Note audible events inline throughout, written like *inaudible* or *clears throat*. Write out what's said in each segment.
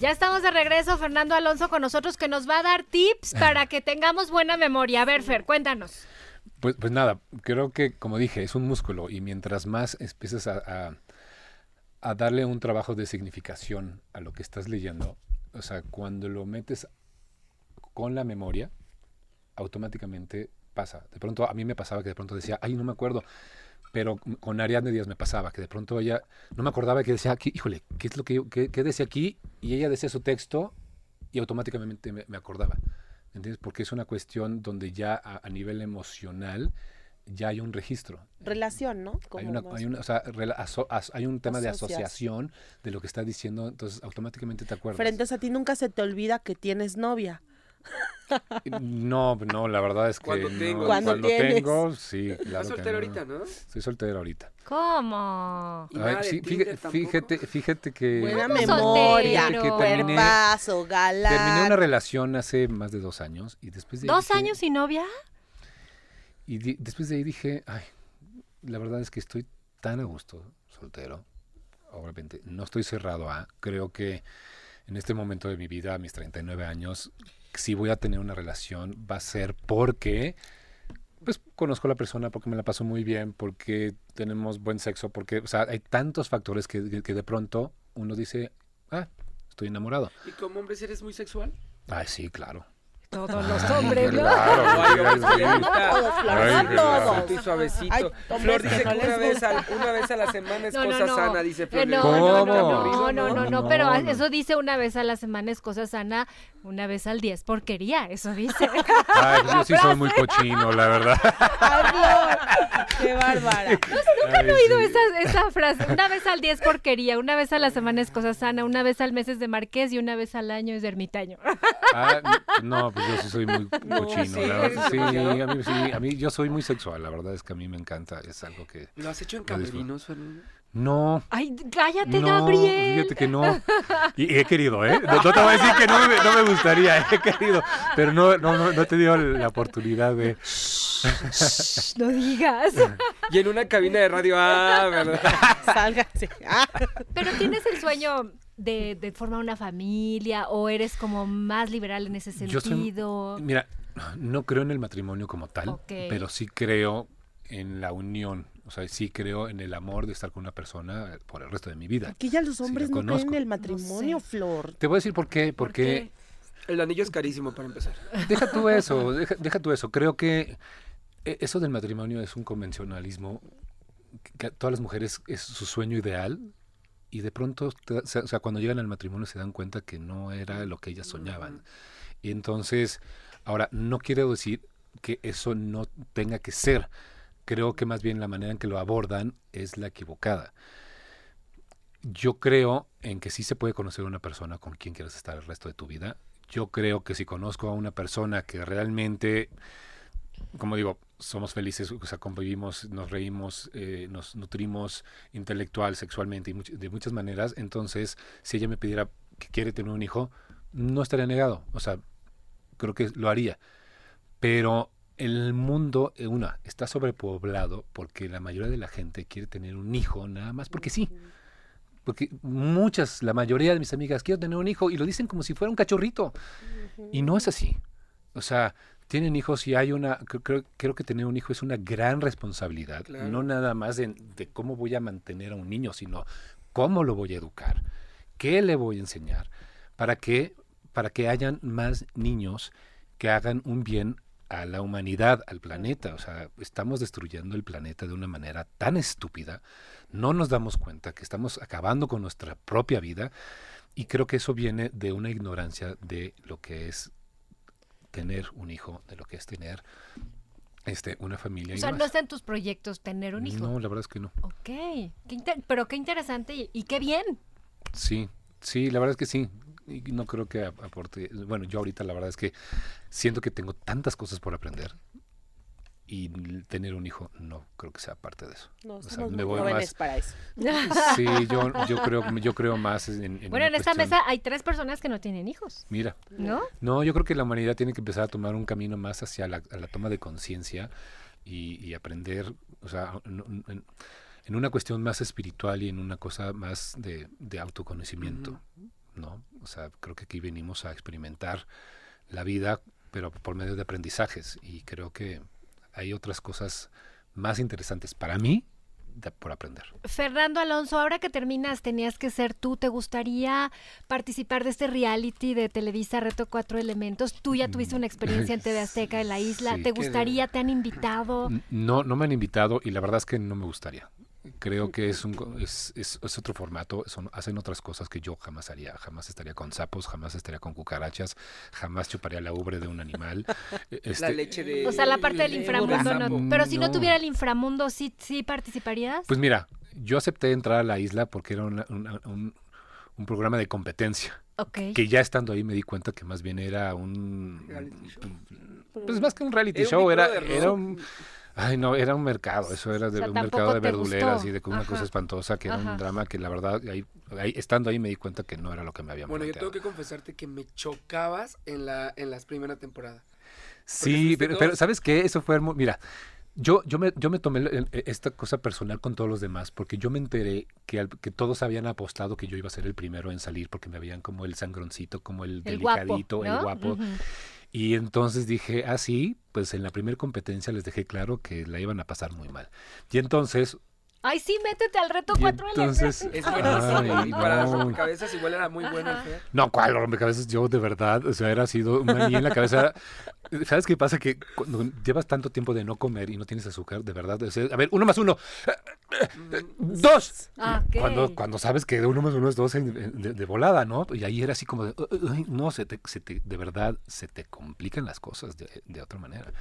Ya estamos de regreso, Fernando Alonso con nosotros que nos va a dar tips para que tengamos buena memoria. A ver, Fer, cuéntanos. Pues, pues nada, creo que como dije, es un músculo y mientras más empieces a, a darle un trabajo de significación a lo que estás leyendo, o sea, cuando lo metes con la memoria, automáticamente pasa. De pronto, a mí me pasaba que de pronto decía, ay, no me acuerdo pero con Ariadne Díaz me pasaba, que de pronto ella, no me acordaba que decía aquí, híjole, ¿qué es lo que decía aquí? Y ella decía su texto y automáticamente me, me acordaba, ¿entiendes? Porque es una cuestión donde ya a, nivel emocional ya hay un registro. Relación, ¿no? Hay, un tema de asociación de lo que está diciendo, entonces automáticamente te acuerdas. Frente a ti nunca se te olvida que tienes novia. No, no, la verdad es que cuando tengo, sí, tengo sí, soltero ahorita, no? Soy soltero ahorita. ¿Cómo? fíjate, fíjate, que buena memoria, que terminé, Terminé una relación hace más de dos años y después de dos años y novia. Y después de ahí dije, ay, la verdad es que estoy tan a gusto soltero. Obviamente no estoy cerrado a, creo que en este momento de mi vida, a mis 39 años, si voy a tener una relación va a ser porque pues conozco a la persona, porque me la paso muy bien, porque tenemos buen sexo, porque, o sea, hay tantos factores que, que de pronto uno dice, ah, estoy enamorado. ¿Y como hombre eres muy sexual? Ah, sí, claro. Todos los hombres, ¿no? Claro, Flor, no, suavecito. Flor dice que, una, vez a, una, vez a, la semana es cosa sana, dice Flor. No, no, no, no, no, pero eso dice una vez a la semana es cosa sana, una vez al día es porquería, eso dice. *laughs* Ay, pues yo sí soy muy cochino, la verdad. Ay, Flor, qué bárbara. nunca han oído esa, esa frase, una vez al día es porquería, una vez a la semana es cosa sana, una vez al mes es de marqués y una vez al año es de ermitaño. Ah, no, pues yo sí soy muy *laughs* cochino. sí, verdad, sí, a mí, sí, a mí yo soy muy sexual, la verdad es que a mí me encanta, es algo que... ¿Lo has hecho en camerinos, Fernando? No. Ay, cállate, no, Gabriel. Fíjate que no. *laughs* Y, he querido, ¿eh? No, te voy a decir que no, me gustaría, *laughs* he querido. Pero no, no, no, te dio la oportunidad de. no digas. Y en una cabina de radio, ah, ¿verdad? Sálgase. Pero tienes el sueño de, de formar una familia o eres como más liberal en ese sentido? mira, no creo en el matrimonio como tal, pero sí creo en la unión. O sea, sí creo en el amor de estar con una persona por el resto de mi vida. Aquí ya los hombres no creen en el matrimonio, Flor. Te voy a decir por qué. Porque el anillo es carísimo para empezar. Deja tú eso, deja, deja tú eso. Creo que eh, eso del matrimonio es un convencionalismo que todas las mujeres es su sueño ideal y de pronto, o sea, cuando llegan al matrimonio se dan cuenta que no era lo que ellas soñaban. Mm. Y entonces, ahora, no quiero decir que eso no tenga que ser. Creo que más bien la manera en que lo abordan es la equivocada. Yo creo en que sí se puede conocer a una persona con quien quieras estar el resto de tu vida. Yo creo que si conozco a una persona que realmente como digo, somos felices, o sea, convivimos, nos reímos, eh, nos nutrimos intelectual, sexualmente y de muchas maneras. Entonces, si ella me pidiera que quiere tener un hijo, no estaría negado. O sea, creo que lo haría. Pero el mundo, eh, una, está sobrepoblado porque la mayoría de la gente quiere tener un hijo nada más porque sí. Porque muchas, la mayoría de mis amigas, quiero tener un hijo y lo dicen como si fuera un cachorrito. Y no es así. O sea, tienen hijos y hay una, creo, que tener un hijo es una gran responsabilidad, no nada más de, de, cómo voy a mantener a un niño, sino cómo lo voy a educar, qué le voy a enseñar, para que, para que hayan más niños que hagan un bien a la humanidad, al planeta. O sea, estamos destruyendo el planeta de una manera tan estúpida, no nos damos cuenta que estamos acabando con nuestra propia vida y creo que eso viene de una ignorancia de lo que es tener un hijo de lo que es tener este, una familia. O sea, no está en tus proyectos tener un hijo. No, la verdad es que no. Ok, pero qué interesante y, qué bien. Sí, sí, la verdad es que sí. Y no creo que aporte. Bueno, yo ahorita la verdad es que siento que tengo tantas cosas por aprender y tener un hijo no creo que sea parte de eso. No, o sea, me voy más... para eso. *laughs* Sí, *laughs* yo, creo, yo creo más en... bueno, en esta mesa hay tres personas que no tienen hijos. Mira. ¿No? No, yo creo que la humanidad tiene que empezar a tomar un camino más hacia la, toma de conciencia y, aprender, o sea, en, una cuestión más espiritual y en una cosa más de, autoconocimiento, ¿no? O sea, creo que aquí venimos a experimentar la vida, pero por medio de aprendizajes y creo que hay otras cosas más interesantes para mí por aprender. Fernando Alonso, ahora que terminas, tenías que ser tú, ¿te gustaría participar de este reality de Televisa Reto Cuatro Elementos? Tú ya tuviste una experiencia en mm, TV Azteca, en la isla, ¿te gustaría? ¿Te han invitado? No, no me han invitado y la verdad es que no me gustaría creo que es, un, es, es, otro formato, hacen otras cosas que yo jamás haría, jamás estaría con sapos, jamás estaría con cucarachas, jamás chuparía la ubre de un animal. *laughs* E, la este, leche de... O sea, la parte del inframundo no, Pero si no, tuviera el inframundo, ¿sí, ¿sí participarías? Pues mira, yo acepté entrar a la isla porque era un, un programa de competencia. Que ya estando ahí me di cuenta que más bien era un... Pues más que un reality show, era, era un Ay, no, era un mercado, eso era de, un mercado de verduleras y de una cosa espantosa que era un drama que la verdad, ahí, estando ahí me di cuenta que no era lo que me había Bueno, yo tengo que confesarte que me chocabas en la, en las primera temporada. Sí, pero, ¿sabes qué? Eso fue Mira, yo, yo, me, yo me tomé esta cosa personal con todos los demás porque yo me enteré que, que todos habían apostado que yo iba a ser el primero en salir porque me habían como el sangroncito, como el, delicadito, el guapo. Y entonces dije, ah, sí, pues en la primera competencia les dejé claro que la iban a pasar muy mal. Y entonces Ay, sí, métete al reto 4 Entonces, *laughs* es bueno. para no. rompecabezas igual era muy bueno No, ¿cuál rompecabezas? Yo de verdad, o sea, era sido una niña en la cabeza. *laughs* ¿Sabes qué pasa? Que cuando llevas tanto tiempo de no comer y no tienes azúcar, de verdad, a ver, uno más uno. *laughs* dos. Ah, cuando, sabes que uno más uno es dos de, volada, ¿no? Y ahí era así como de, no, se te, de verdad se te complican las cosas de, otra manera.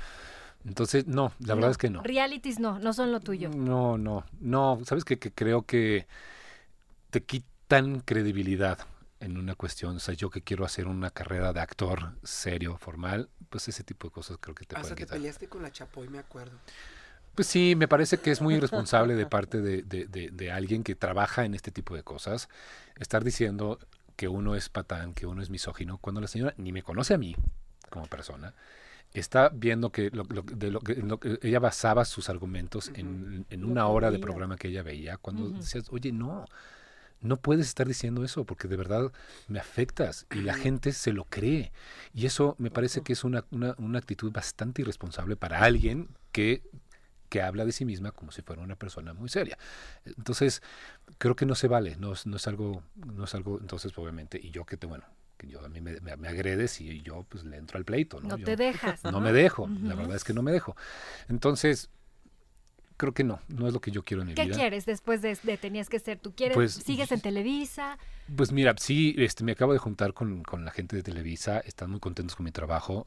Entonces, no, la verdad es que no. Realities no, no son lo tuyo. No, no, no. Sabes que, creo que te quitan credibilidad en una cuestión, o sea, yo que quiero hacer una carrera de actor serio, formal, pues ese tipo de cosas creo que te pueden quitar. peleaste con la Chapoy, me acuerdo. Pues sí, me parece que es muy irresponsable de parte de, alguien que trabaja en este tipo de cosas estar diciendo que uno es patán, que uno es misógino, cuando la señora ni me conoce a mí como persona. Está viendo que, ella basaba sus argumentos en, una hora de programa que ella veía, cuando decías, oye, no, no puedes estar diciendo eso porque de verdad me afectas y la gente se lo cree. Y eso me parece que es una actitud bastante irresponsable para alguien que que habla de sí misma como si fuera una persona muy seria. Entonces, creo que no se vale, no, es algo, no es algo, entonces obviamente, y yo que te, bueno, que yo a mí me, agredes y yo pues le entro al pleito, ¿no? te dejas. No, me dejo, la verdad es que no me dejo. Entonces, creo que no, no es lo que yo quiero en mi vida. ¿Qué quieres después de, tenías que ser? ¿Tú quieres? Pues, ¿Sigues en Televisa? Pues mira, sí, este, me acabo de juntar con, con la gente de Televisa, están muy contentos con mi trabajo.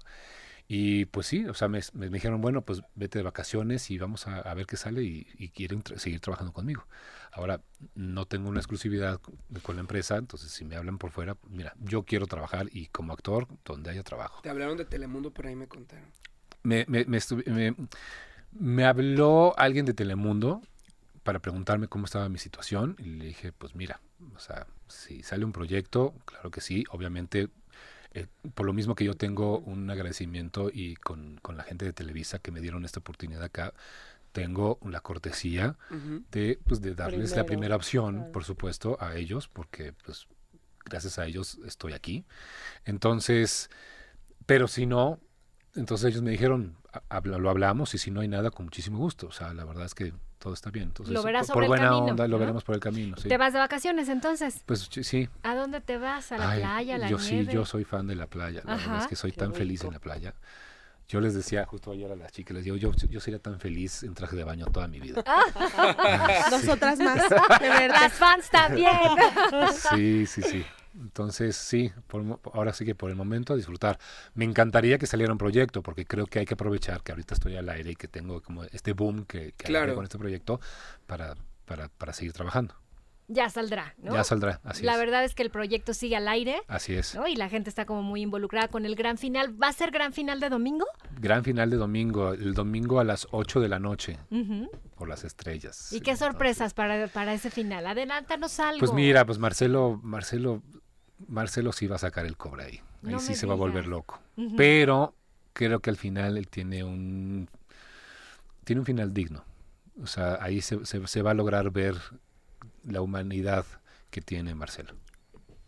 Y pues sí, o sea, me, dijeron, bueno, pues vete de vacaciones y vamos a, ver qué sale y, y quieren seguir trabajando conmigo. Ahora, no tengo una exclusividad con la empresa, entonces si me hablan por fuera, mira, yo quiero trabajar y como actor, donde haya trabajo. Te hablaron de Telemundo, por ahí me contaron. Me, me, me habló alguien de Telemundo para preguntarme cómo estaba mi situación y le dije, pues mira, o sea, si sale un proyecto, claro que sí, obviamente eh, por lo mismo que yo tengo un agradecimiento y con, la gente de Televisa que me dieron esta oportunidad acá, tengo la cortesía pues, de, darles la primera opción, por supuesto, a ellos, porque pues gracias a ellos estoy aquí. Entonces, pero si no, entonces ellos me dijeron, lo hablamos y si no hay nada, con muchísimo gusto. O sea, la verdad es que todo está bien. Entonces, lo verás por, por buena onda, lo veremos por el camino. ¿Te vas de vacaciones entonces? Pues sí. ¿A dónde te vas? ¿A la playa? A la yo sí, yo soy fan de la playa. La verdad es que soy tan feliz en la playa. Yo les decía justo ayer a las chicas, les digo, yo, yo sería tan feliz en traje de baño toda mi vida. Nosotras *laughs* ah. ah, más, *laughs* de verdad. Las fans también. Sí, sí, sí. Entonces, sí, ahora sí que por el momento a disfrutar. Me encantaría que saliera un proyecto, porque creo que hay que aprovechar que ahorita estoy al aire y que tengo como este boom que, que claro. con este proyecto para, para, seguir trabajando. Ya saldrá, ¿no? Ya saldrá, así La verdad es que el proyecto sigue al aire. Así es. Y la gente está como muy involucrada con el gran final. ¿Va a ser gran final de domingo? Gran final de domingo, el domingo a las 8 de la noche. por las estrellas. ¿Y qué sorpresas para, para ese final? Adelántanos pues algo. Pues mira, pues Marcelo, Marcelo Marcelo sí va a sacar el cobre ahí. Ahí sí se va a volver loco. Pero creo que al final él tiene un, tiene un final digno. O sea, ahí se va a lograr ver la humanidad que tiene Marcelo.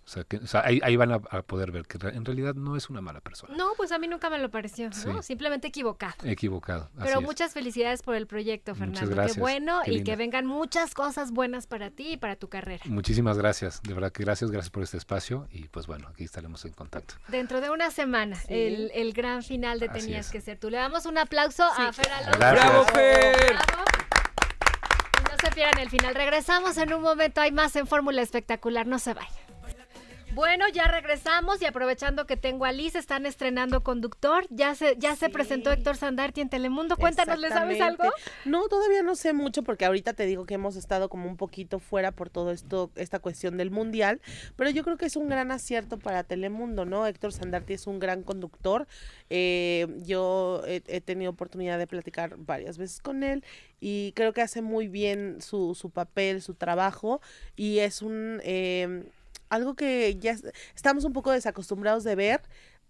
O sea, ahí, van a, poder ver que en realidad no es una mala persona. No, pues a mí nunca me lo pareció, Simplemente equivocado. Equivocado. Pero muchas felicidades por el proyecto, Fernando. Muchas gracias. Qué bueno y que vengan muchas cosas buenas para ti y para tu carrera. Muchísimas gracias. De verdad que gracias, gracias por este espacio y pues bueno, aquí estaremos en contacto. Dentro de una semana, el, gran final de Tenías que ser tú. Le damos un aplauso a Fer Alonso. ¡Bravo, Fer! no se pierdan el final. Regresamos en un momento. Hay más en Fórmula Espectacular. No se vayan. Bueno, ya regresamos y aprovechando que tengo a Liz, están estrenando conductor. Ya se, ya se presentó Héctor Sandarti en Telemundo. Cuéntanos, ¿le sabes algo? No, todavía no sé mucho porque ahorita te digo que hemos estado como un poquito fuera por todo esto, esta cuestión del mundial, pero yo creo que es un gran acierto para Telemundo, ¿no? Héctor Sandarti es un gran conductor. Eh, yo he, tenido oportunidad de platicar varias veces con él y creo que hace muy bien su, su papel, su trabajo y es un... Eh, algo que ya estamos un poco desacostumbrados de ver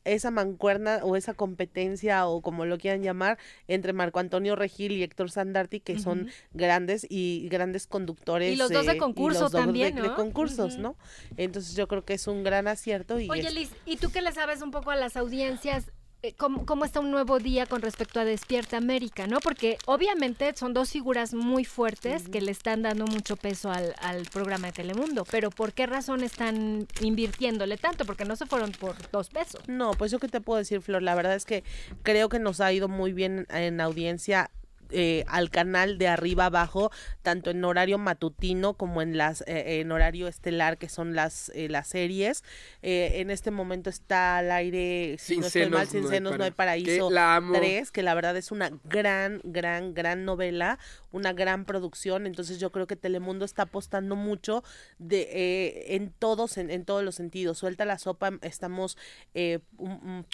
esa mancuerna o esa competencia o como lo quieran llamar entre Marco Antonio Regil y Héctor Sandarti que son grandes y grandes conductores y los dos de concurso también de, concursos no entonces yo creo que es un gran acierto y oye Liz y tú que le sabes un poco a las audiencias eh, cómo, está un nuevo día con respecto a Despierta América, ¿no? Porque obviamente son dos figuras muy fuertes que le están dando mucho peso al, programa de Telemundo, pero ¿por qué razón están invirtiéndole tanto? Porque no se fueron por dos pesos. No, pues yo que te puedo decir, Flor, la verdad es que creo que nos ha ido muy bien en audiencia eh, al canal de arriba abajo, tanto en horario matutino como en las eh, en horario estelar, que son las, eh, las series. en este momento está al aire, si sin no mal, Sin Senos No Hay Paraíso 3, que la verdad es una gran, gran, gran novela, una gran producción, entonces yo creo que Telemundo está apostando mucho de, eh, en todos, en, todos los sentidos. Suelta la sopa, estamos eh,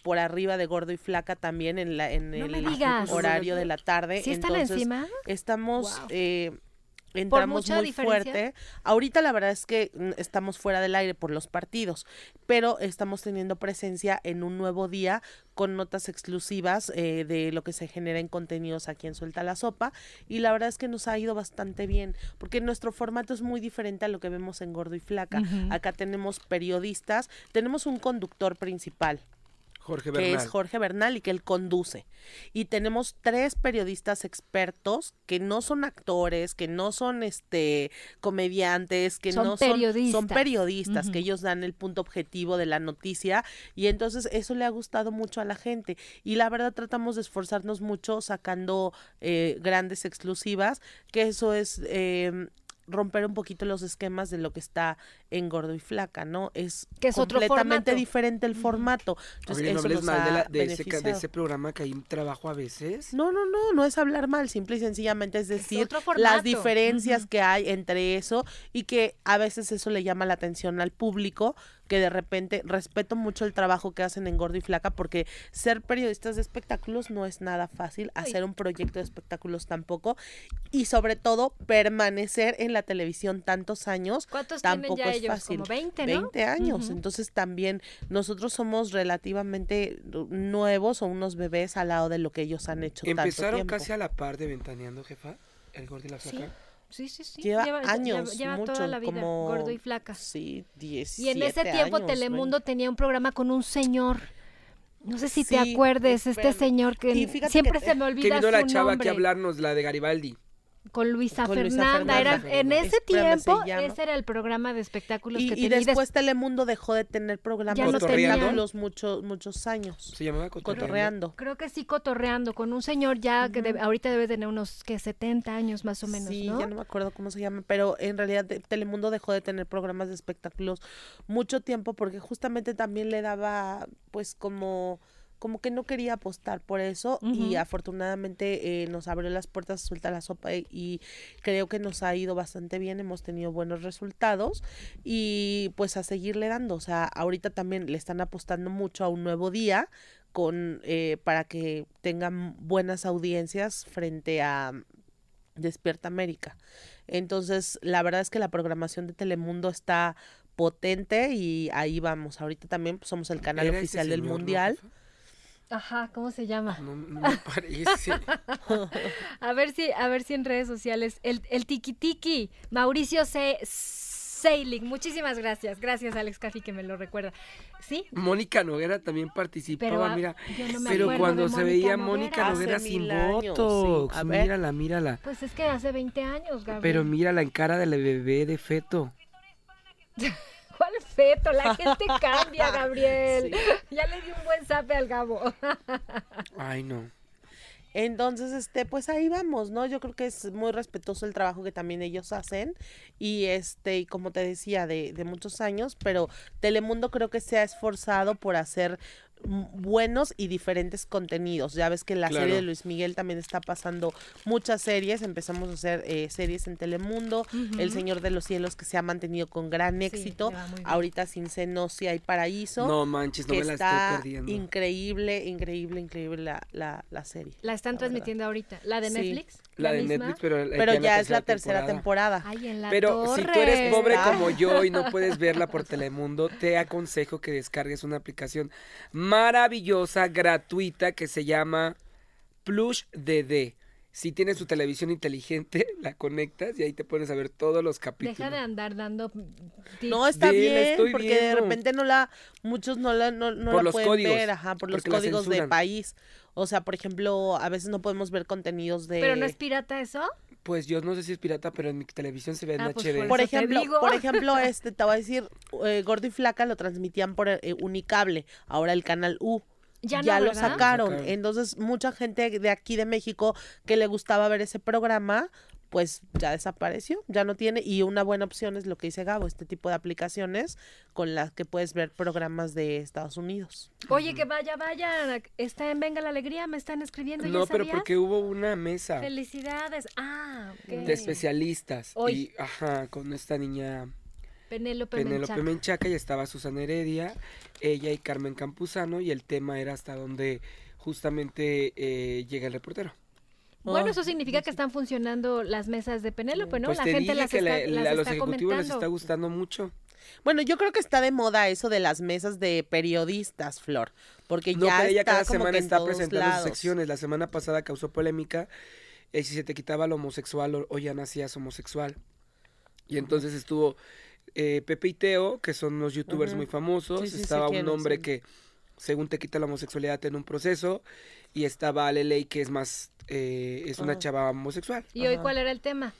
por arriba de gordo y flaca también en, la, en el horario de la tarde. ¿Sí entonces, encima? Estamos entramos muy fuerte. Ahorita la verdad es que mm, estamos fuera del aire por los partidos, pero estamos teniendo presencia en un nuevo día con notas exclusivas eh, de lo que se genera en contenidos aquí en Suelta la Sopa y la verdad es que nos ha ido bastante bien porque nuestro formato es muy diferente a lo que vemos en Gordo y Flaca. Acá tenemos periodistas, tenemos un conductor principal Jorge Bernal. que es Jorge Bernal y que él conduce. Y tenemos tres periodistas expertos que no son actores, que no son este comediantes, que no son, periodistas, que ellos dan el punto objetivo de la noticia y entonces eso le ha gustado mucho a la gente y la verdad tratamos de esforzarnos mucho sacando eh, grandes exclusivas, que eso es em, romper un poquito los esquemas de lo que está en gordo y flaca, ¿no? Es, completamente diferente el formato. Entonces, no hables mal de, ese, programa que hay un trabajo a veces. No, no, no, no es hablar mal, simple y sencillamente es decir las diferencias que hay entre eso y que a veces eso le llama la atención al público, que de repente respeto mucho el trabajo que hacen en gordo y flaca porque ser periodistas de espectáculos no es nada fácil, hacer un proyecto de espectáculos tampoco y sobre todo permanecer en la televisión tantos años, tampoco es fácil. Como 20, ¿no? 20 años. Entonces también nosotros somos relativamente nuevos o unos bebés al lado de lo que ellos han hecho. Empezaron casi a la par de Ventaneando, jefa, el gordo y la flaca. Sí. Sí, sí, Lleva, años, lleva, mucho, como... gordo y flaca. Sí, 17 Y en ese tiempo Telemundo tenía un programa con un señor. No sé si te acuerdes, este señor que siempre se me olvida Que vino la chava que hablarnos, la de Garibaldi con Luisa, Fernanda. Era, en ese tiempo, ese era el programa de espectáculos que tenía. Y después Telemundo dejó de tener programas de Los muchos, muchos años. Se llamaba cotorreando. Creo que sí, Cotorreando, con un señor ya que ahorita debe tener unos que 70 años más o menos. Sí, ya no me acuerdo cómo se llama, pero en realidad Telemundo dejó de tener programas de espectáculos mucho tiempo porque justamente también le daba, pues, como como que no quería apostar por eso y afortunadamente eh, nos abrió las puertas, suelta la sopa y, creo que nos ha ido bastante bien, hemos tenido buenos resultados y pues a seguirle dando, o sea, ahorita también le están apostando mucho a un nuevo día con eh, para que tengan buenas audiencias frente a Despierta América. Entonces, la verdad es que la programación de Telemundo está potente y ahí vamos. Ahorita también pues, somos el canal oficial del Mundial. Ajá, ¿cómo se llama? No, me parece. *laughs* a ver si, a ver si en redes sociales. El, el tiki tiki, Mauricio C. Seiling, muchísimas gracias. Gracias, Alex Caffi, que me lo recuerda. ¿Sí? Mónica Noguera también participaba, pero, ah, mira. pero cuando se veía Mónica Noguera, sin votos. Mírala, mírala. Pues es que hace 20 años, Gabriel. Pero mírala en cara de la bebé de feto. *laughs* ¿Cuál La gente cambia, *laughs* Gabriel. Ya le di un buen sape al Gabo. *laughs* Ay, no. Entonces, este, pues ahí vamos, ¿no? Yo creo que es muy respetuoso el trabajo que también ellos hacen y este, y como te decía, de, de muchos años, pero Telemundo creo que se ha esforzado por hacer buenos y diferentes contenidos. Ya ves que la serie de Luis Miguel también está pasando muchas series. Empezamos a hacer eh, series en Telemundo, El Señor de los Cielos que se ha mantenido con gran éxito. Ahorita sin Ceno si hay paraíso. No manches, no me la estoy perdiendo. Increíble, increíble, increíble la, la, la serie. La están transmitiendo ahorita. ¿La de Netflix? La, de Netflix, pero, pero ya, es la tercera temporada. pero si tú eres pobre como *laughs* yo y no puedes verla por Telemundo, te aconsejo que descargues una aplicación maravillosa, gratuita, que se llama Plush DD. Si tienes tu televisión inteligente, *laughs* la conectas y ahí te pones a ver todos los capítulos. Deja de andar dando No, está bien, porque de repente no la muchos no la no, la pueden ver, por los códigos de país. O sea, por ejemplo, a veces no podemos ver contenidos de... ¿Pero no es pirata eso? Pues yo no sé si es pirata, pero en mi televisión se ve en ah, pues, Por, ejemplo, por *laughs* ejemplo, este, te voy a decir, eh, Gordo y Flaca lo transmitían por eh, Unicable, ahora el canal U. Ya, lo Sacaron. Entonces, mucha gente de aquí de México que le gustaba ver ese programa, pues ya desapareció, ya no tiene. Y una buena opción es lo que dice Gabo, este tipo de aplicaciones con las que puedes ver programas de Estados Unidos. Oye, que vaya, vaya, está en Venga la Alegría, me están escribiendo. No, pero porque hubo una mesa. Felicidades, ah, De especialistas. Y, ajá, con esta niña. Penélope, Penélope Menchaca. y estaba Susana Heredia, ella y Carmen Campuzano y el tema era hasta donde justamente eh, llega el reportero. Bueno, oh, eso significa pues que están funcionando las mesas de Penélope, ¿no? Pues la gente las que está, a los ejecutivos les está gustando mucho. Bueno, yo creo que está de moda eso de las mesas de periodistas, Flor, porque ya está cada semana está presentando sus secciones. La semana pasada causó polémica eh, si se te quitaba lo homosexual o, ya nacías homosexual. Y entonces estuvo eh, Pepe y Teo, que son unos youtubers muy famosos, estaba un hombre que según te quita la homosexualidad en un proceso, y estaba ley que es más, eh, es una ah. chava homosexual. ¿Y hoy cuál era el tema?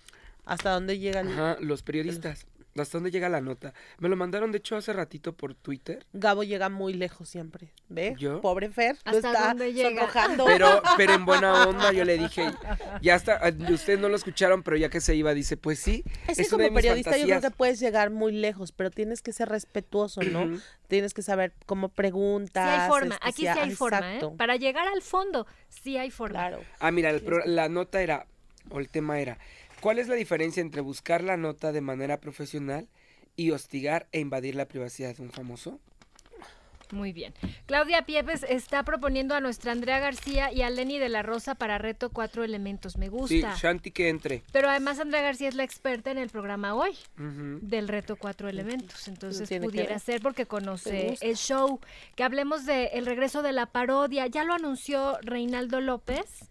¿Hasta dónde llegan los periodistas? ¿Hasta dónde llega la nota? Me lo mandaron, de hecho, hace ratito por Twitter. Gabo llega muy lejos siempre. ¿Ve? ¿Yo? Pobre Fer, ¿Hasta está dónde llega? sonrojando. Pero, pero en buena *laughs* onda yo le dije, ya está, eh, ustedes no lo escucharon, pero ya que se iba, dice, pues sí. Es, que como periodista yo creo que puedes llegar muy lejos, pero tienes que ser respetuoso, ¿no? Tienes que saber cómo preguntas. Sí hay forma, este, aquí sí hay forma, ¿eh? Para llegar al fondo, sí hay forma. Claro. Ah, mira, la nota era, o el tema era, ¿Cuál es la diferencia entre buscar la nota de manera profesional y hostigar e invadir la privacidad de un famoso? Muy bien. Claudia Piepes está proponiendo a nuestra Andrea García y a Lenny de la Rosa para reto cuatro elementos. Me gusta. Sí, Shanti que entre. Pero además Andrea García es la experta en el programa hoy del reto cuatro elementos. Entonces pudiera ser porque conoce el show. Que hablemos del el regreso de la parodia. Ya lo anunció Reinaldo López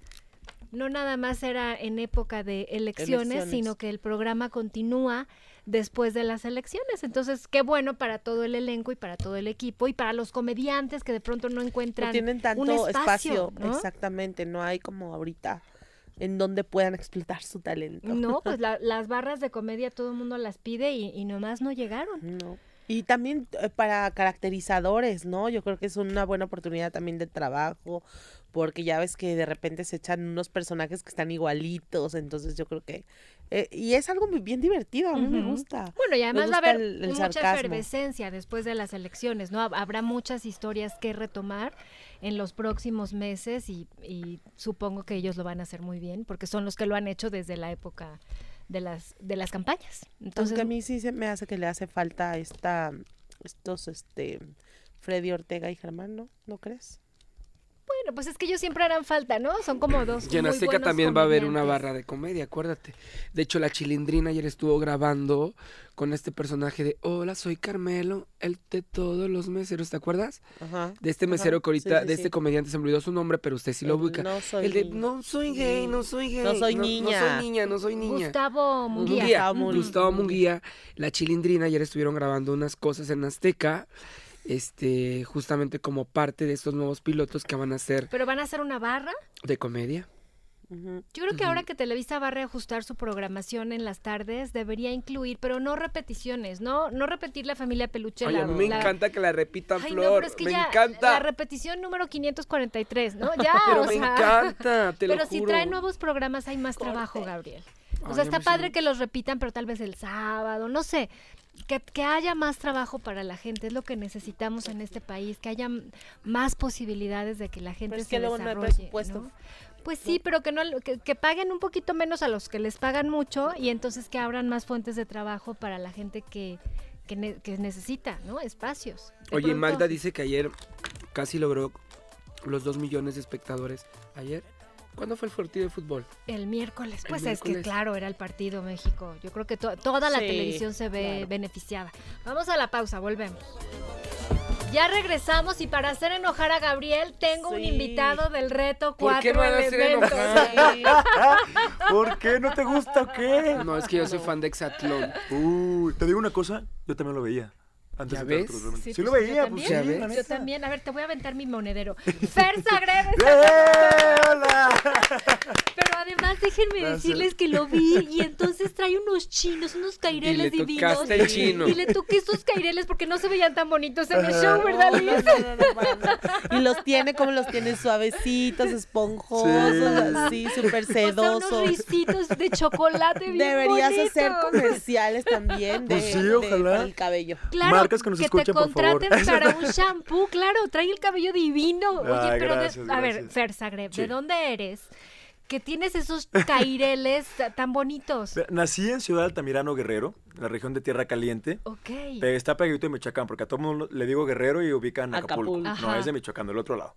no nada más era en época de elecciones, sino que el programa continúa después de las elecciones. Entonces, qué bueno para todo el elenco y para todo el equipo y para los comediantes que de pronto no encuentran no tienen tanto un espacio, exactamente, no hay como ahorita en donde puedan explotar su talento. No, pues *laughs* las barras de comedia todo el mundo las pide y, nomás no llegaron. No. Y también eh, para caracterizadores, ¿no? Yo creo que es una buena oportunidad también de trabajo, porque ya ves que de repente se echan unos personajes que están igualitos, entonces yo creo que... Eh, y es algo muy bien divertido, a mí me gusta. Bueno, y además va a haber mucha efervescencia después de las elecciones, ¿no? Habrá muchas historias que retomar en los próximos meses y, y supongo que ellos lo van a hacer muy bien, porque son los que lo han hecho desde la época de las, de las campañas. Entonces, a mí sí se me hace que le hace falta esta, estos, este, Freddy Ortega y Germán, ¿no? ¿No crees? Bueno, pues es que ellos siempre harán falta, ¿no? Son como dos. Y en Azteca también va a haber una barra de comedia, acuérdate. De hecho, la chilindrina ayer estuvo grabando con este personaje de Hola, soy Carmelo, el de todos los meseros, ¿te acuerdas? Ajá. De este mesero que ahorita, de este comediante, se me olvidó su nombre, pero usted sí lo ubica. No soy, el de No soy gay, no soy gay. No soy niña. No soy niña, no soy niña. Gustavo Gustavo Munguía. Gustavo Munguía. La chilindrina ayer estuvieron grabando unas cosas en Azteca este, justamente como parte de estos nuevos pilotos que van a hacer. ¿Pero van a hacer una barra? De comedia. Yo creo que ahora que Televisa va a reajustar su programación en las tardes, debería incluir, pero no repeticiones, ¿no? No repetir la familia Peluche. Oye, mí me encanta que la repitan, Ay, Flor. No, pero es que me encanta. La repetición número 543, ¿no? Ya, *laughs* Pero me encanta, Pero si trae nuevos programas hay más trabajo, Gabriel. O sea, está padre que los repitan, pero tal vez el sábado, no sé que, haya más trabajo para la gente, es lo que necesitamos en este país, que haya más posibilidades de que la gente se que desarrolle, Pues sí, pero que no que, paguen un poquito menos a los que les pagan mucho y entonces que abran más fuentes de trabajo para la gente que, que, necesita, ¿no? Espacios. Oye, Magda dice que ayer casi logró los dos millones de espectadores. ¿Ayer? ¿Cuándo fue el partido de fútbol? El miércoles. Pues es que, claro, era el partido México. Yo creo que toda la televisión se ve beneficiada. Vamos a la pausa, volvemos. Ya regresamos y para hacer enojar a Gabriel, tengo un invitado del reto 4 ¿Por qué a *laughs* ¿Por qué? ¿No te gusta o qué? No, es que yo soy fan de Exatlón. Uy, te digo una cosa, yo también lo veía. Antes ¿Ya ves? Sí, lo pues, veía, pues, también, sí, Yo también. A ver, te voy a aventar mi monedero. *laughs* Fer Sagreves. ¡Hola! Pero además, déjenme decirles que lo vi y entonces trae unos chinos, unos caireles divinos. El chino. Y le toqué esos caireles porque no se veían tan bonitos en el show, ¿verdad, Liz? y los tiene como los tiene suavecitos, esponjosos, así, súper sedosos. O unos de chocolate bien Deberías hacer comerciales también pues de, ojalá. del cabello. Claro que te contraten *laughs* para un shampoo, claro, trae el cabello divino. Ah, Oye, pero a ver, Fer Zagreb, ¿de dónde eres? que tienes esos *laughs* caireles tan bonitos. Nací en Ciudad Altamirano, Guerrero, en la región de Tierra Caliente. Ok. Está pegadito en Michoacán, porque a todo el mundo le digo Guerrero y ubican Acapulco. Acapulco. No, es de Michoacán, del otro lado.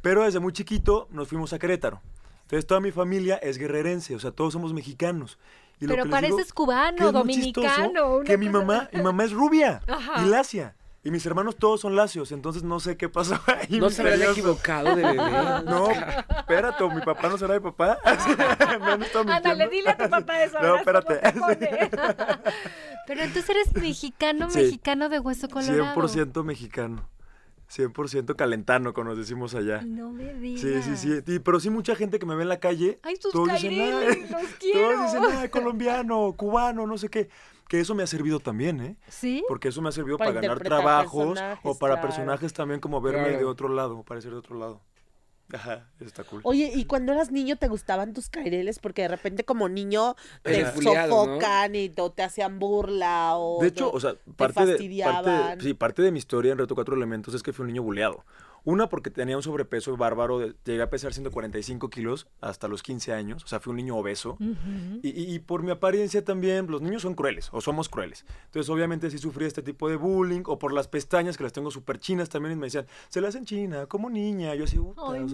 Pero desde muy chiquito nos fuimos a Querétaro. Entonces toda mi familia es guerrerense, o sea, todos somos mexicanos. Pero pareces cubano, dominicano. Que mi mamá, mi mamá es rubia y lacia. Y mis hermanos todos son lacios, entonces no sé qué pasó *laughs* ahí. No se había equivocado de bebé. *laughs* No, espérate, mi papá no será mi papá. *laughs* Ándale, dile a tu papá eso. No, espérate. Pero entonces eres mexicano, mexicano de hueso colorado. 100% mexicano. 100% calentano, como nos decimos allá. No me digas. Sí, sí, sí, Pero sí mucha gente que me ve en la calle. Ay, todos dicen, Ay, los quiero. Todos dicen, Ay, colombiano, cubano, no sé qué. Que eso me ha servido también, ¿eh? Sí. Porque eso me ha servido para, ganar trabajos o para personajes también como verme de otro lado, parecer de otro lado. Ajá, está cool. Oye, ¿y cuando eras niño te gustaban tus caireles? Porque de repente como niño te sofocan y te, hacían burla o... De hecho, o sea, parte, de, parte, parte de mi historia en Reto Cuatro Elementos es que fui un niño buleado. Una, porque tenía un sobrepeso bárbaro, llegué a pesar 145 kilos hasta los 15 años, o sea, fui un niño obeso. y, por mi apariencia también, los niños son crueles, o somos crueles. Entonces, obviamente, sí sufrí este tipo de bullying, o por las pestañas que las tengo súper chinas también, me decían, se las hacen china, como niña. Yo así,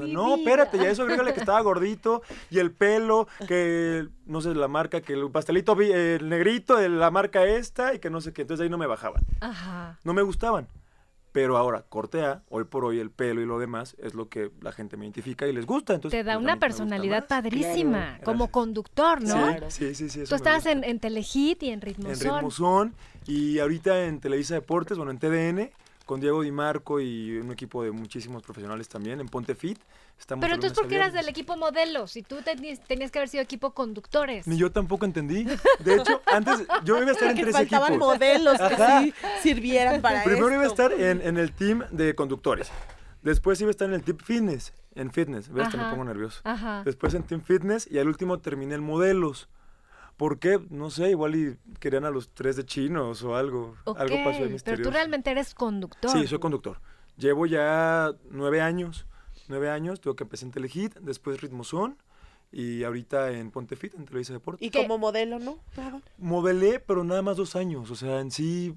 no, espérate, ya eso agrégale que estaba gordito, y el pelo, que no sé la marca, que el pastelito, el negrito, de la marca esta, y que no sé qué. Entonces, ahí no me bajaban. Ajá. No me gustaban. Pero ahora, cortea, hoy por hoy el pelo y lo demás es lo que la gente me identifica y les gusta. Entonces, Te da una personalidad padrísima, como conductor, ¿no? Sí, sí, sí. Tú estabas en, en Telehit y en Ritmozón. En Ritmozón y ahorita en Televisa Deportes, bueno, en TDN con Diego Di Marco y un equipo de muchísimos profesionales también en Pontefit. Estamos Pero tú es porque eras del equipo modelos y tú tenías, que haber sido equipo conductores. Ni yo tampoco entendí. De hecho, antes yo iba a estar en faltaban modelos que sí sirvieran para Primero iba a estar en, el team de conductores. Después iba a estar en el team fitness. En fitness. Ves, que me pongo nervioso. Después en team fitness y al último terminé en modelos. ¿Por qué? No sé, igual y querían a los tres de chinos o algo. algo pasó Pero tú realmente eres conductor. Sí, soy conductor. Llevo ya nueve años. Nueve años, tuve que empezar en Telehit, después Ritmozón y ahorita en Pontefit, en Televisa Deportes. ¿Y como modelo, no? Modelé, pero nada más dos años. O sea, en sí,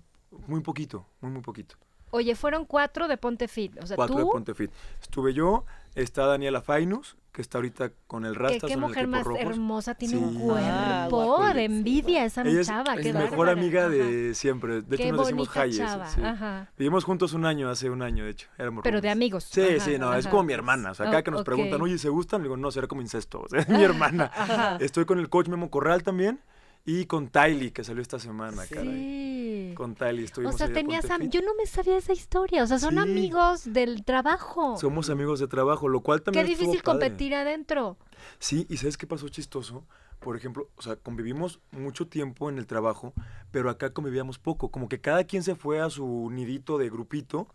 muy poquito, muy, muy poquito. Oye, fueron cuatro de Pontefit. O sea, cuatro de Pontefit. Estuve yo, Está Daniela Fainus, que está ahorita con el Rastas. Qué, qué mujer más hermosa tiene un ah, cuerpo Por de envidia esa Ella es, chava. Es mi mejor amiga de siempre. De hecho, nos decimos Hayes. Vivimos juntos un año, hace un año, de hecho. Pero de amigos. Sí, sí, no, es como mi hermana. O sea, acá que nos preguntan, oye, ¿se gustan? Le digo, no, será como incesto. es mi *laughs* hermana. Estoy con el coach Memo Corral también. Y con Tylee, que salió esta semana, sí. caray. Con Tylee estuvimos. O sea, tenías yo no me sabía esa historia. O sea, son amigos del trabajo. Somos amigos de trabajo, lo cual también. Qué difícil competir adentro. Sí, y ¿sabes qué pasó chistoso? Por ejemplo, o sea, convivimos mucho tiempo en el trabajo, pero acá convivíamos poco. Como que cada quien se fue a su nidito de grupito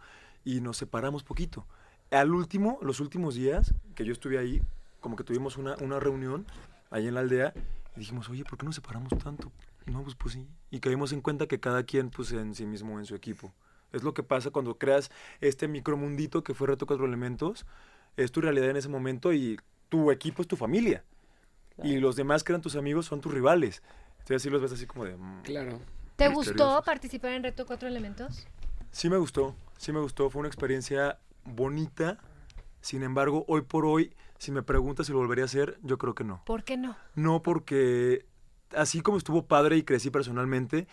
y nos separamos poquito. Al último, los últimos días que yo estuve ahí, como que tuvimos una, una reunión ahí en la aldea y dijimos, oye, ¿por qué nos separamos tanto? No, pues, pues sí. Y caímos en cuenta que cada quien, pues, en sí mismo, en su equipo. Es lo que pasa cuando creas este micromundito que fue Reto Cuatro Elementos. Es tu realidad en ese momento y tu equipo es tu familia. Y los demás que eran tus amigos son tus rivales. Entonces, así los ves así como de... Mm, claro. ¿Te gustó participar en Reto Cuatro Elementos? Sí me gustó, sí me gustó. Fue una experiencia bonita sin embargo, hoy por hoy, si me preguntas si lo volvería a hacer, yo creo que no. ¿Por qué no? No, porque así como estuvo padre y crecí personalmente,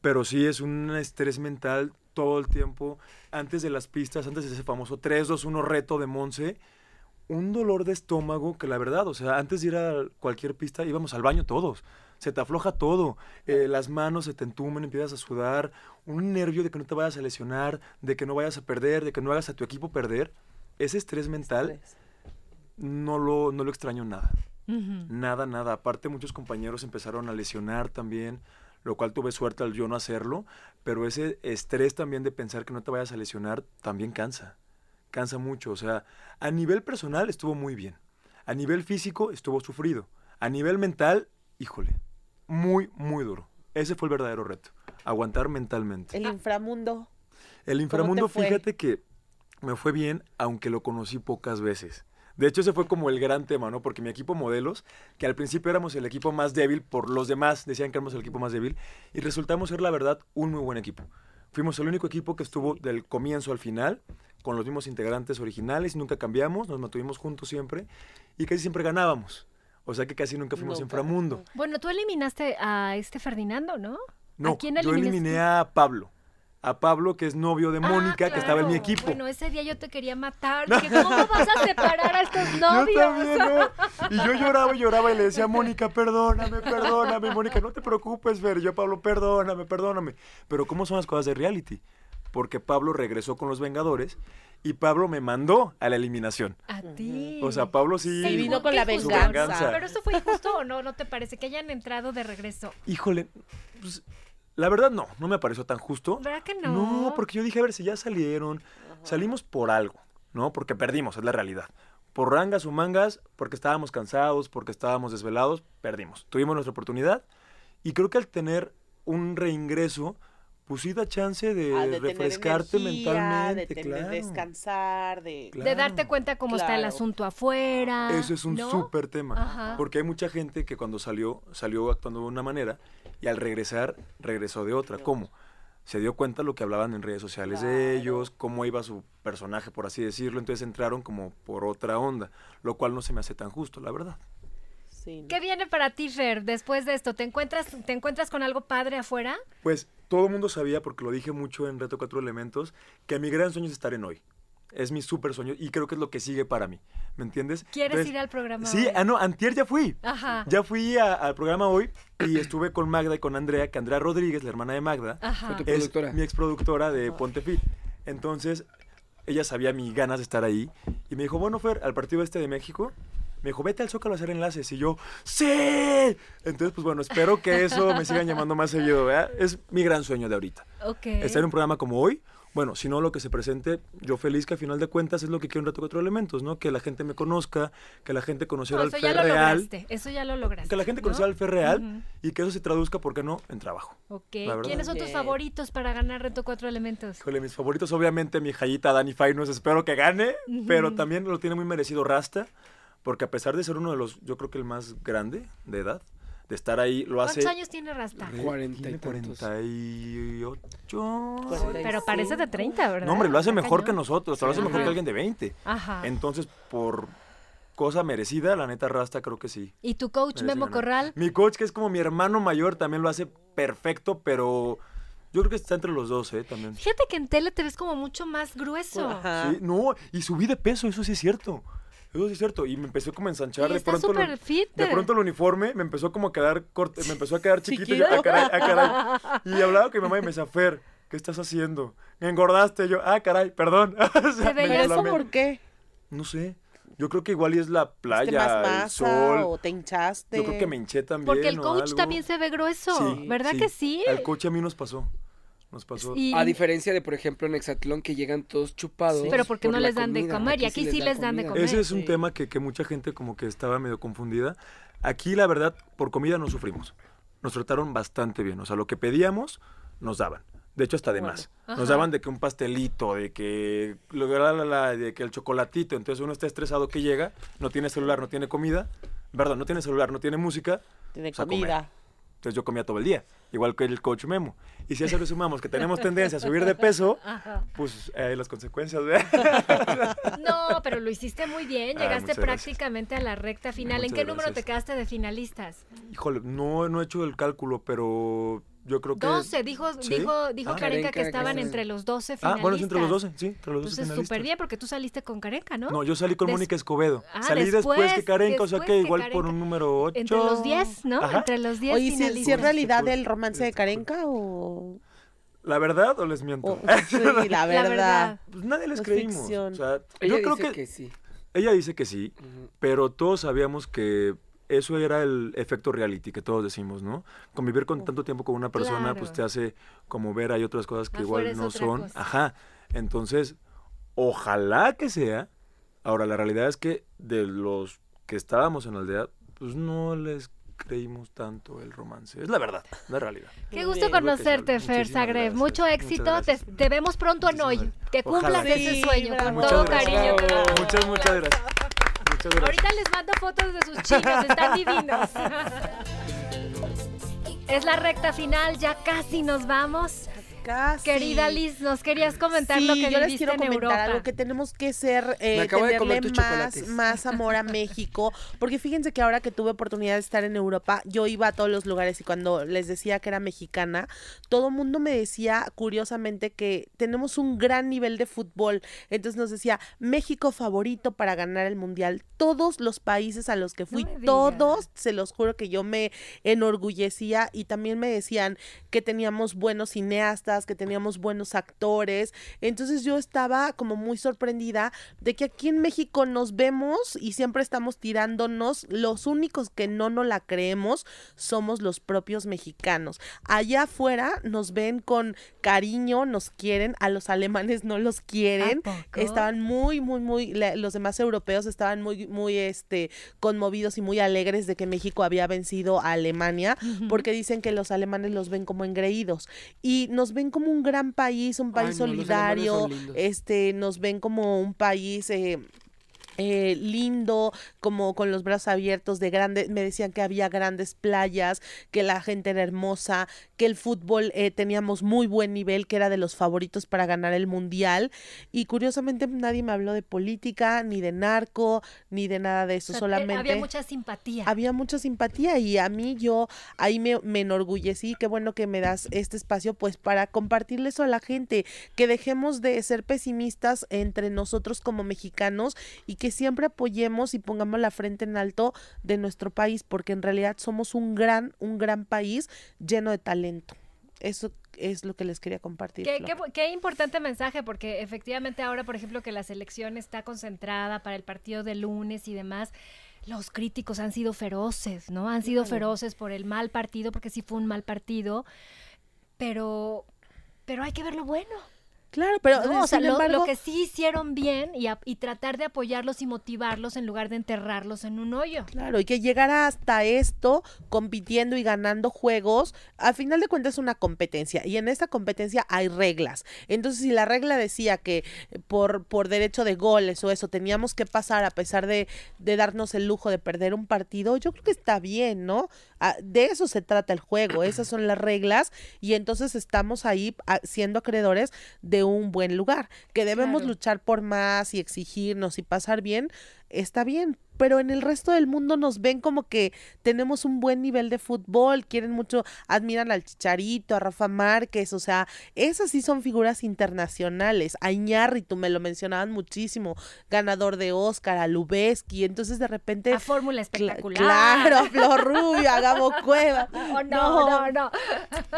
pero sí es un estrés mental todo el tiempo. Antes de las pistas, antes de ese famoso 3-2-1 reto de Monse, un dolor de estómago que la verdad, o sea, antes de ir a cualquier pista íbamos al baño todos. Se te afloja todo, eh, las manos se te entumen, empiezas a sudar, un nervio de que no te vayas a lesionar, de que no vayas a perder, de que no hagas a tu equipo perder ese estrés mental No, lo, no lo extraño nada. Nada, nada. Aparte muchos compañeros empezaron a lesionar también, lo cual tuve suerte al yo no hacerlo, pero ese estrés también de pensar que no te vayas a lesionar también cansa. Cansa mucho. O sea, a nivel personal estuvo muy bien. A nivel físico estuvo sufrido. A nivel mental, híjole, muy, muy duro. Ese fue el verdadero reto, aguantar mentalmente. El ah. inframundo. El inframundo, fíjate que me fue bien, aunque lo conocí pocas veces. De hecho, ese fue como el gran tema, ¿no? Porque mi equipo modelos, que al principio éramos el equipo más débil por los demás, decían que éramos el equipo más débil, y resultamos ser, la verdad, un muy buen equipo. Fuimos el único equipo que estuvo del comienzo al final, con los mismos integrantes originales, nunca cambiamos, nos mantuvimos juntos siempre, y casi siempre ganábamos. O sea que casi nunca fuimos inframundo. Bueno, tú eliminaste a este Ferdinando, ¿no? No, ¿A quién yo eliminé a Pablo a Pablo, que es novio de ah, Mónica, que estaba en mi equipo. Bueno, ese día yo te quería matar. *laughs* ¿cómo vas a separar a estos novios? *laughs* Y yo lloraba y lloraba y le decía, Mónica, perdóname, perdóname, Mónica, no te preocupes, Fer. yo, Pablo, perdóname, perdóname. Pero ¿cómo son las cosas de reality? Porque Pablo regresó con los Vengadores y Pablo me mandó a la eliminación. A ti. O sea, Pablo sí. vino con la venganza. Pero eso fue injusto o no, ¿no te parece que hayan entrado de regreso? Híjole, pues la verdad no, no me pareció tan justo. ¿Verdad que no? No, porque yo dije, a ver, si ya salieron, salimos por algo, ¿no? Porque perdimos, es la realidad. Por rangas o mangas, porque estábamos cansados, porque estábamos desvelados, perdimos. Tuvimos nuestra oportunidad y creo que al tener un reingreso, pues chance de, ah, refrescarte mentalmente, de, descansar, de... darte cuenta cómo está el asunto afuera. Eso es un súper tema, porque hay mucha gente que cuando salió salió actuando de una manera y al regresar regresó de otra. ¿Cómo? Se dio cuenta lo que hablaban en redes sociales de ellos, cómo iba su personaje, por así decirlo, entonces entraron como por otra onda, lo cual no se me hace tan justo, la verdad. ¿Qué viene para ti, Fer, después de esto? ¿Te encuentras, ¿Te encuentras con algo padre afuera? Pues todo el mundo sabía, porque lo dije mucho en Reto Cuatro Elementos, que mi gran sueño es estar en hoy. Es mi súper sueño y creo que es lo que sigue para mí. ¿Me entiendes? ¿Quieres ir al programa? Sí, ah, no, Antier ya fui. Ya fui al programa hoy y estuve con Magda y con Andrea, que Andrea Rodríguez, la hermana de Magda, es productora? mi exproductora de Pontefit. Entonces, ella sabía mis ganas de estar ahí y me dijo, bueno, Fer, al partido este de México, me dijo, vete al Zócalo a hacer enlaces. Y yo, ¡sí! Entonces, pues bueno, espero que eso me sigan llamando más seguido, ¿verdad? Es mi gran sueño de ahorita. Ok. Estar en un programa como hoy, bueno, si no lo que se presente, yo feliz que al final de cuentas es lo que quiero un Reto cuatro elementos, ¿no? Que la gente me conozca, que la gente conozca al Fer Real. eso ya lo lograste. Que la gente conozca al Fer Real y que eso se traduzca, ¿por qué no?, en trabajo. Ok. ¿Quiénes son tus favoritos para ganar reto cuatro elementos? Híjole, mis favoritos, obviamente, mi hijita Dani Fainos, espero que gane, pero también lo tiene muy merecido Rasta porque a pesar de ser uno de los, yo creo que el más grande de edad, de estar ahí, lo hace... ¿Cuántos años tiene Rasta? 40 y 48. Pero parece de 30, ¿verdad? No, hombre, lo hace mejor que nosotros, lo hace mejor que alguien de 20. Ajá. Entonces, por cosa merecida, la neta Rasta creo que sí. ¿Y tu coach Memo Corral? Mi coach, que es como mi hermano mayor, también lo hace perfecto, pero... Yo creo que está entre los dos, ¿eh? También. Fíjate que en tele te ves como mucho más grueso. Ajá. Sí, no, y subí de peso, eso sí es cierto. Eso es cierto. Y me empezó como a ensanchar. de, pronto de pronto el uniforme me empezó como a quedar corto, me empezó a quedar chiquito. y, a caray, y hablaba con mi mamá y me decía, Fer, ¿qué estás haciendo? Me engordaste. yo, ah, caray, perdón. *laughs* eso por qué? No sé. Yo creo que igual y es la playa, el sol. O te hinchaste. Yo creo que me hinché también. Porque el coach también se ve grueso, ¿verdad que sí? El coach a mí nos pasó. Nos pasó. A diferencia de, por ejemplo, en Exatlón que llegan todos chupados. pero porque no les dan de comer? Y aquí, sí les, dan, de comer. Ese es un tema que, que mucha gente como que estaba medio confundida. Aquí, la verdad, por comida no sufrimos. Nos trataron bastante bien. O sea, lo que pedíamos, nos daban. De hecho, hasta de más. Nos daban de que un pastelito, de que, la, de que el chocolatito. Entonces uno está estresado que llega, no tiene celular, no tiene comida. Perdón, no tiene celular, no tiene música. Tiene pues, comida. Entonces yo comía todo el día, igual que el coach Memo. Y si a eso le sumamos que tenemos tendencia a subir de peso, *laughs* pues eh, las consecuencias. ¿verdad? *laughs* No, pero lo hiciste muy bien, ah, llegaste prácticamente a la recta final. ¿En qué número te quedaste de finalistas? Híjole, no, no he hecho el cálculo, pero yo creo que... 12, dijo, Karenka dijo, dijo ah. que estaban entre los 12 finalistas. Ah, bueno, sí, entre los 12, ah, sí, entre los 12 Entonces, súper bien, porque tú saliste con Karenka, ¿no? No, yo salí con Mónica Escobedo. Ah, salí después, después, que Karenka, o sea que, igual por un número 8. Entre los 10, ¿no? Entre los 10 Oye, ¿y si es realidad este, el romance de este, este, Karenka o...? ¿La verdad o les miento? Oh, sí, la *laughs* verdad. Pues nadie les pues creímos. O sea, yo creo que... sí. Ella dice que sí, pero todos sabíamos que eso era el efecto reality que todos decimos, ¿no? Convivir con tanto tiempo con una persona, pues te hace como ver, hay otras cosas que igual no son. Ajá. Entonces, ojalá que sea. Ahora, la realidad es que de los que estábamos en la aldea, pues no les creímos tanto el romance. Es la verdad, la realidad. Qué gusto conocerte, Fer Zagreb. Mucho éxito. Te, vemos pronto en hoy. Que cumplas ese sueño con todo cariño. Muchas, muchas gracias. Ahorita les mando fotos de sus chinos, están divinos. *laughs* es la recta final, ya casi nos vamos. Querida Liz, nos querías comentar lo que yo les quiero comentar lo que tenemos que ser eh, más, amor a *laughs* México, porque fíjense que ahora que tuve oportunidad de estar en Europa, yo iba a todos los lugares y cuando les decía que era mexicana, todo mundo me decía curiosamente que tenemos un gran nivel de fútbol, entonces nos decía México favorito para ganar el mundial. Todos los países a los que fui, todos, se los juro que yo me enorgullecía y también me decían que teníamos buenos cineastas que teníamos buenos actores. Entonces yo estaba como muy sorprendida de que aquí en México nos vemos y siempre estamos tirándonos. Los únicos que no nos la creemos somos los propios mexicanos. Allá afuera nos ven con cariño, nos quieren, a los alemanes no los quieren. Estaban muy, muy, muy, los demás europeos estaban muy, muy, este, conmovidos y muy alegres de que México había vencido a Alemania, porque dicen que los alemanes los ven como engreídos y nos ven como un gran país, un país solidario, este, nos ven como un país eh, eh, lindo, como con los brazos abiertos, de grandes, me decían que había grandes playas, que la gente era hermosa, que el fútbol eh, teníamos muy buen nivel, que era de los favoritos para ganar el mundial. Y curiosamente nadie me habló de política, ni de narco, ni de nada de eso, solamente... Había mucha simpatía. Había mucha simpatía y a mí yo ahí me, me enorgullecí, qué bueno que me das este espacio pues para compartirle eso a la gente, que dejemos de ser pesimistas entre nosotros como mexicanos y que siempre apoyemos y pongamos la frente en alto de nuestro país, porque en realidad somos un gran, un gran país lleno de talento. Eso es lo que les quería compartir. Qué, importante mensaje, porque efectivamente ahora, por ejemplo, que la selección está concentrada para el partido de lunes y demás, los críticos han sido feroces, ¿no? Han sido feroces por el mal partido, porque sí fue un mal partido, pero, pero hay que ver lo bueno. Claro, pero no, o lo, que sí hicieron bien y, tratar de apoyarlos y motivarlos en lugar de enterrarlos en un hoyo. Claro, y que llegara hasta esto compitiendo y ganando juegos, al final de cuentas es una competencia y en esta competencia hay reglas. Entonces, si la regla decía que eh, por, por derecho de goles o eso teníamos que pasar a pesar de, de darnos el lujo de perder un partido, yo creo que está bien, ¿no? Ah, de eso se trata el juego, esas son las reglas y entonces estamos ahí ah, siendo acreedores de un buen lugar, que debemos luchar por más y exigirnos y pasar bien, está bien, pero en el resto del mundo nos ven como que tenemos un buen nivel de fútbol, quieren mucho, admiran al Chicharito, a Rafa Márquez, o sea, esas sí son figuras internacionales. A tú me lo mencionaban muchísimo, ganador de Oscar, a Lubeski, entonces de repente... A Fórmula Espectacular. claro, a Flor Rubio, a Gabo *laughs* Cueva. No, no, no,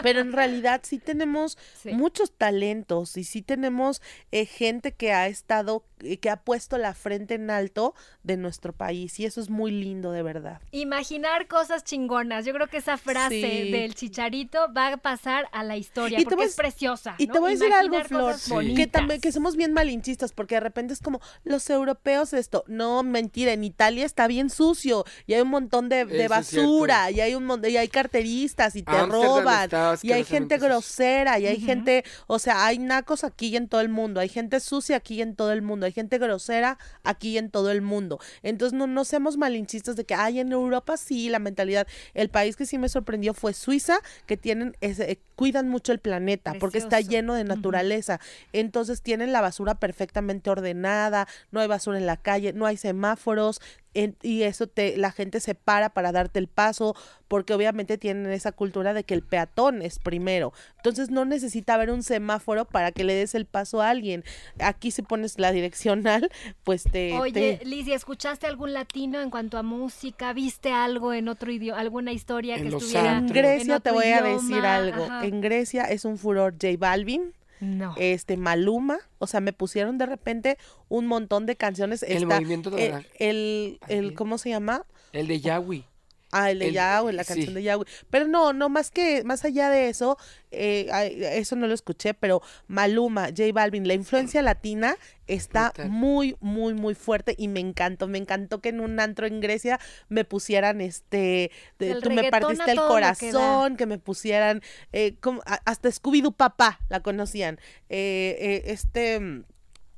Pero en realidad sí tenemos muchos talentos y sí tenemos eh, gente que ha estado, eh, que ha puesto la frente en alto de nuestro país y eso es muy lindo de verdad. Imaginar cosas chingonas. Yo creo que esa frase del chicharito va a pasar a la historia y porque es preciosa. Y te voy a decir algo, Flor, que también que somos bien malinchistas porque de repente es como los europeos esto. No, mentira, en Italia está bien sucio y hay un montón de, basura y hay un montón, y hay carteristas y te roban y hay gente grosera y hay gente, o sea, hay nacos aquí y en todo el mundo, hay gente sucia aquí y en todo el mundo, hay gente grosera aquí y en todo el mundo mundo. Entonces no, no seamos malinchistas de que, hay en Europa sí, la mentalidad. El país que sí me sorprendió fue Suiza, que tienen ese, cuidan mucho el planeta porque está lleno de naturaleza. Entonces tienen la basura perfectamente ordenada, no hay basura en la calle, no hay semáforos, y eso te, la gente se para para darte el paso, porque obviamente tienen esa cultura de que el peatón es primero. Entonces no necesita haber un semáforo para que le des el paso a alguien. Aquí si pones la direccional, *laughs* pues te. Oye, Liz, ¿escuchaste algún latino en cuanto a música? ¿Viste algo en otro idioma, alguna historia que estuviera? En Grecia te voy a decir algo. En Grecia es un furor J Balvin. No. Este, Maluma. O sea, me pusieron de repente un montón de canciones. El movimiento de eh, el, el, ¿Cómo se llama? El de Yahweh. Ah, el de Yahweh, la canción de Yahweh. Pero no, no, más que, más allá de eso, eh, eso no lo escuché, pero Maluma, J Balvin, la influencia latina está muy, muy, muy fuerte y me encantó, me encantó que en un antro en Grecia me pusieran este, tú me partiste el corazón, que, me pusieran, eh, como, hasta Scooby-Doo Papá la conocían, eh, este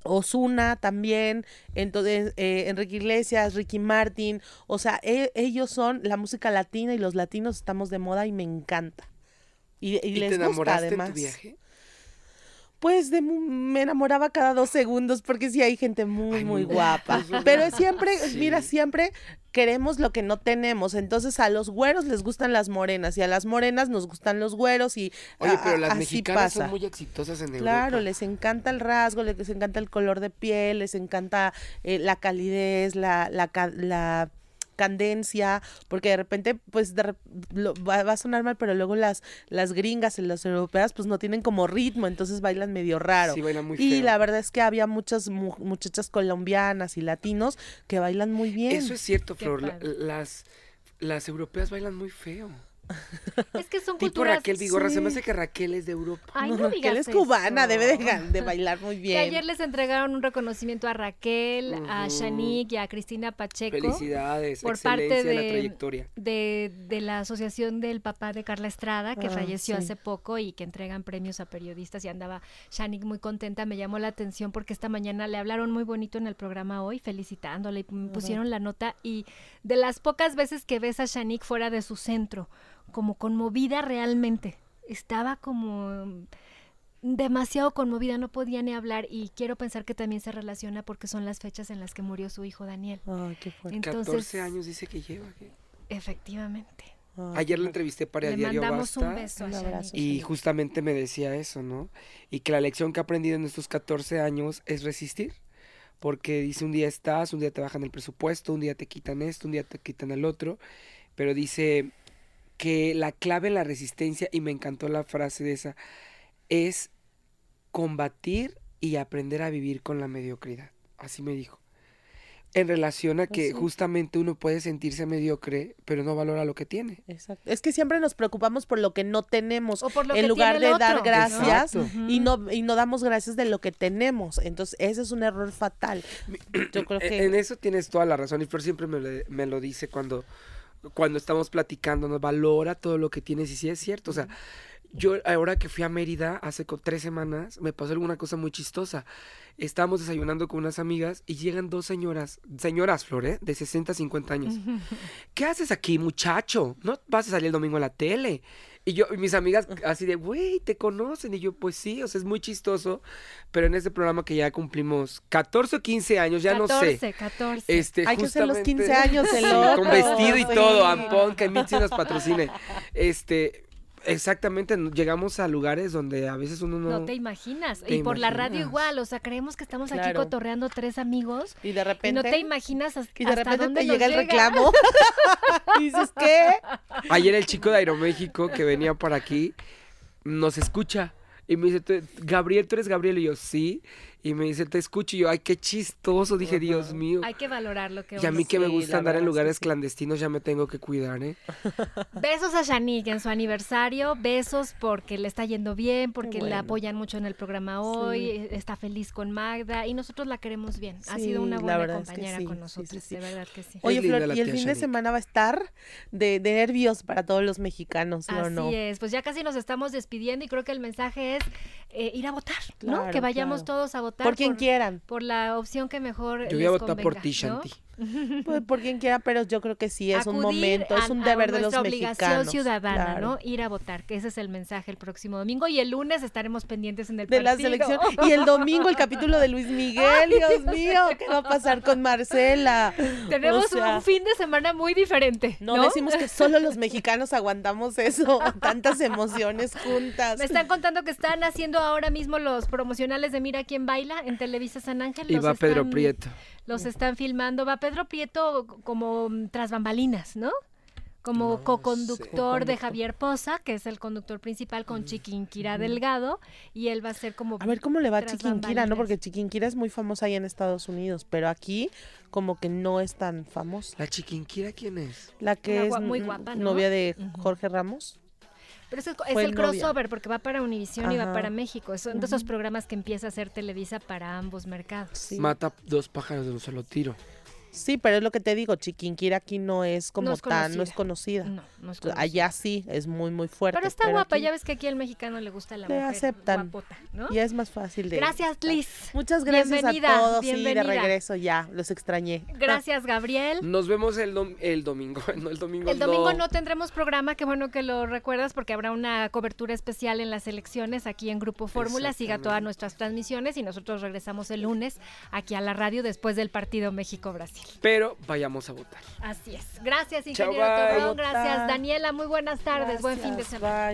Osuna también, entonces eh, Enrique Iglesias, Ricky Martin, o sea, e, ellos son la música latina y los latinos estamos de moda y me encanta. Y, les te enamoraste además. tu viaje? pues me enamoraba cada dos segundos porque sí hay gente muy, muy guapa. Pero siempre, mira, siempre queremos lo que no tenemos. Entonces a los güeros les gustan las morenas y a las morenas nos gustan los güeros y Oye, pero las mexicanas son muy exitosas en Europa. Claro, les encanta el rasgo, les encanta el color de piel, les encanta eh, la calidez, la, la candencia, porque de repente, pues va, a sonar mal, pero luego las, las gringas y las europeas, pues no tienen como ritmo, entonces bailan medio raro. y la verdad es que había muchas muchachas colombianas y latinos que bailan muy bien. Eso es cierto, Flor. las, las europeas bailan muy feo. Es que son tipo tú Raquel Vigorra, se me hace que Raquel es de Europa. no, Raquel es cubana, debe de, bailar muy bien. ayer les entregaron un reconocimiento a Raquel, a Shanique y a Cristina Pacheco. por parte de la trayectoria. De, la asociación del papá de Carla Estrada, que ah, falleció hace poco y que entregan premios a periodistas y andaba Shanique muy contenta. Me llamó la atención porque esta mañana le hablaron muy bonito en el programa hoy, felicitándole y pusieron la nota y de las pocas veces que ves a Shanique fuera de su centro como conmovida realmente. Estaba como demasiado conmovida, no podía ni hablar y quiero pensar que también se relaciona porque son las fechas en las que murió su hijo Daniel. Ah, qué fuerte. Entonces, 14 años dice que lleva. Efectivamente. Ayer la entrevisté para el diario mandamos un beso y justamente me decía eso, ¿no? Y que la lección que ha aprendido en estos 14 años es resistir, porque dice un día estás, un día te bajan el presupuesto, un día te quitan esto, un día te quitan el otro, pero dice que la clave en la resistencia, y me encantó la frase de esa, es combatir y aprender a vivir con la mediocridad. Así me dijo. En relación a que justamente uno puede sentirse mediocre, pero no valora lo que tiene. Exacto. Es que siempre nos preocupamos por lo que no tenemos, o por lo en lugar de dar gracias y no y no damos gracias de lo que tenemos. Entonces ese es un error fatal. Yo creo *clears throat* que en eso tienes toda la razón y por siempre me lo dice cuando cuando estamos platicando, nos valora todo lo que tienes y sí es cierto, o sea, yo ahora que fui a Mérida hace tres semanas, me pasó alguna cosa muy chistosa. Estábamos desayunando con unas amigas y llegan dos señoras, señoras Flores, ¿eh? de 60, 50 años. ¿Qué haces aquí, muchacho? No vas a salir el domingo a la tele. Y yo, y mis amigas así de, güey, te conocen. Y yo, pues sí, o sea, es muy chistoso. Pero en este programa que ya cumplimos 14 o 15 años, ya no sé. 14, Este, Hay que los 15 años el sí, Con vestido y todo, Ampón, que Mitzi nos patrocine. Este, Exactamente, llegamos a lugares donde a veces uno no... No te imaginas. y por la radio igual, o sea, creemos que estamos aquí cotorreando tres amigos. Y de repente... no te imaginas hasta, de dónde llega, el reclamo. *laughs* y dices, ¿qué? Ayer el chico de Aeroméxico que venía para aquí nos escucha. Y me dice, Gabriel, ¿tú eres Gabriel? Y yo, sí y me dice, te escucho. Y yo, ay, qué chistoso. Dije, Dios mío. Hay que valorar lo que Y a mí que me gusta andar en lugares clandestinos, ya me tengo que cuidar, ¿eh? *laughs* Besos a Shanique en su aniversario. Besos porque le está yendo bien, porque le la apoyan mucho en el programa hoy. E-, está feliz con Magda y nosotros la queremos bien. ha sido una buena compañera con nosotros. De verdad que sí. Oye, Flor, y el fin de semana va a estar de, nervios para todos los mexicanos, ¿no? Así es. Pues ya casi nos estamos despidiendo y creo que el mensaje es eh, ir a votar, ¿no? Que vayamos todos a votar por quien quieran. Por la opción que mejor. Yo voy les a votar convenga, por ti, Shanti. *laughs* Pues por quien quiera, pero yo creo que sí es un momento, es un deber de los mexicanos. obligación ciudadana, ¿no? Ir a votar, que ese es el mensaje el próximo domingo y el lunes estaremos pendientes en el de partido. la selección *laughs* y el domingo el capítulo de Luis Miguel, Dios mío, ¿qué va a pasar con Marcela? Tenemos un fin de semana muy diferente. ¿no? no decimos que solo los *laughs* mexicanos aguantamos eso, tantas emociones juntas. Me están contando que están haciendo ahora mismo los promocionales de Mira quién baila en Televisa San Ángel. Y va Pedro Prieto los están filmando. Va Pedro Prieto como mm, tras bambalinas, ¿no? Como coconductor ah, co-conductor de Javier Poza, que es el conductor principal con mm. Chiquinquira Delgado, y él va a ser como... A ver cómo le va a Chiquinquira, ¿no? Porque Chiquinquira es muy famosa ahí en Estados Unidos, pero aquí como que no es tan famosa. ¿La Chiquinquira quién es? La que es muy guapa, ¿no? novia de Jorge Ramos. Pero es, el crossover porque va para Univision y va para México. Son de esos programas que empieza a hacer Televisa para ambos mercados. Mata dos pájaros de un solo tiro. Sí, pero es lo que te digo, Chiquinquira aquí no es como tan, no es conocida. Allá sí, es muy, muy fuerte. Pero está guapa, ya ves que aquí al mexicano le gusta la le mujer aceptan. es más fácil de... Gracias, Liz. Muchas gracias a todos, sí, de regreso ya, los extrañé. Gracias, Gabriel. Nos vemos el, el domingo, *laughs* no el domingo El domingo no. tendremos programa, qué bueno que lo recuerdas, porque habrá una cobertura especial en las elecciones aquí en Grupo Fórmula, siga todas nuestras transmisiones y nosotros regresamos el lunes aquí a la radio después del partido México-Brasil. Pero vayamos a votar. Así es. Gracias, ingeniero Gracias, Daniela. Muy buenas tardes. Buen fin de semana.